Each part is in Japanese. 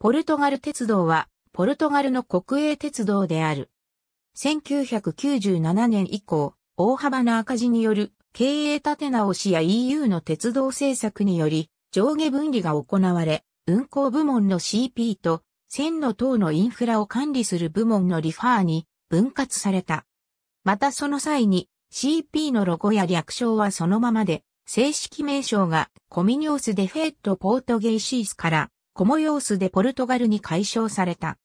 ポルトガル鉄道は、ポルトガルの国営鉄道である。1997年以降、大幅な赤字による経営立て直しや EU の鉄道政策により、上下分離が行われ、運行部門の CP と、線路等のインフラを管理する部門のリファーに分割された。またその際に、CP のロゴや略称はそのままで、正式名称がコミニオス・デ・フェット・ポートゲイシースからコモヨースでポルトガルに解消された。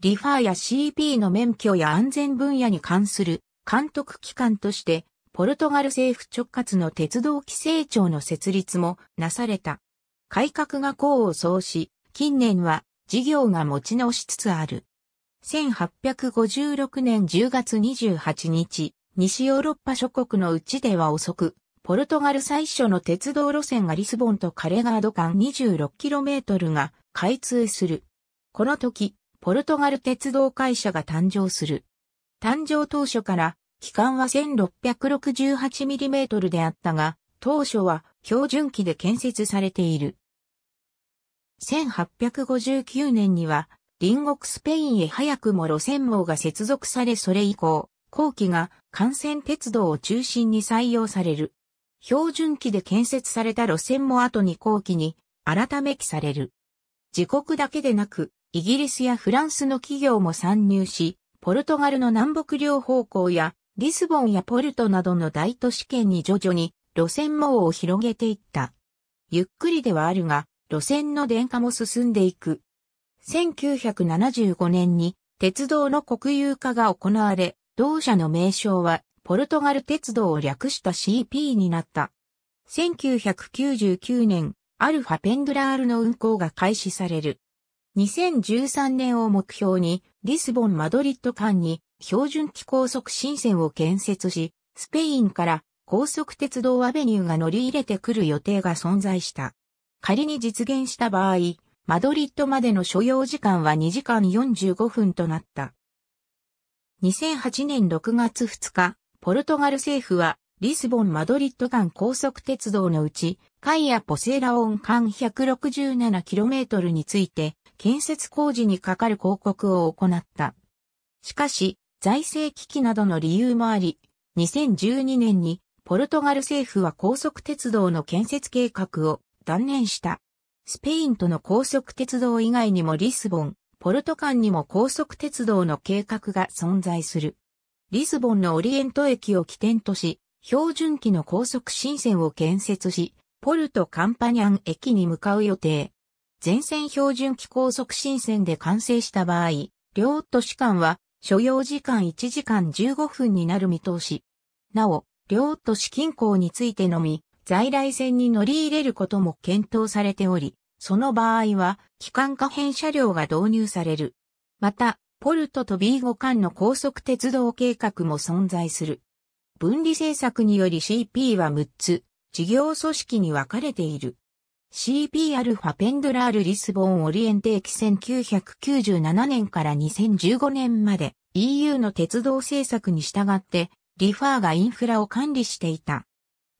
リファーや CP の免許や安全分野に関する監督機関として、ポルトガル政府直轄の鉄道規制庁の設立もなされた。改革が功を奏し、近年は事業が持ち直しつつある。1856年10月28日、西ヨーロッパ諸国のうちでは遅く、ポルトガル最初の鉄道路線がリスボンとカレガード間 26km が開通する。この時、ポルトガル鉄道会社が誕生する。誕生当初から期間は 1668mm であったが、当初は標準期で建設されている。1859年には、隣国スペインへ早くも路線網が接続されそれ以降、後期が幹線鉄道を中心に採用される。標準機で建設された路線も後に後期に改め記される。自国だけでなく、イギリスやフランスの企業も参入し、ポルトガルの南北両方向や、リスボンやポルトなどの大都市圏に徐々に路線網を広げていった。ゆっくりではあるが、路線の電化も進んでいく。1975年に鉄道の国有化が行われ、同社の名称はポルトガル鉄道を略した CP になった。1999年、アルファペンドラールの運行が開始される。2013年を目標に、リスボン・マドリッド間に標準機高速新線を建設し、スペインから高速鉄道アベニューが乗り入れてくる予定が存在した。仮に実現した場合、マドリッドまでの所要時間は2時間45分となった。2008年6月2日、ポルトガル政府は、リスボン・マドリッド間高速鉄道のうち、カイア・ポセーラオン間 167km について、建設工事にかかる広告を行った。しかし、財政危機などの理由もあり、2012年にポルトガル政府は高速鉄道の建設計画を断念した。スペインとの高速鉄道以外にもリスボン、ポルト間にも高速鉄道の計画が存在する。リスボンのオリエント駅を起点とし、標準機の高速新線を建設し、ポルトカンパニャン駅に向かう予定。全線標準機高速新線で完成した場合、両都市間は所要時間1時間15分になる見通し。なお、両都市近郊についてのみ、在来線に乗り入れることも検討されており、その場合は、機関可変車両が導入される。また、ポルトとビーゴ間の高速鉄道計画も存在する。分離政策により CP は6つ、事業組織に分かれている。CP アルファペンドラールリスボンオリエンテーキ1997年から2015年まで EU の鉄道政策に従ってリファーがインフラを管理していた。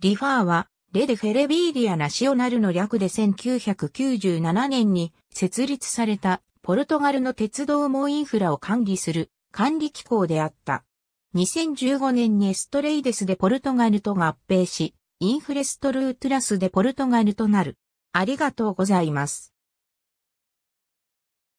リファーはレデフェレビーリアナシオナルの略で1997年に設立されたポルトガルの鉄道網インフラを管理する管理機構であった。2015年にエストレイデスでポルトガルと合併し、インフレストルートラスでポルトガルとなる。ありがとうございます。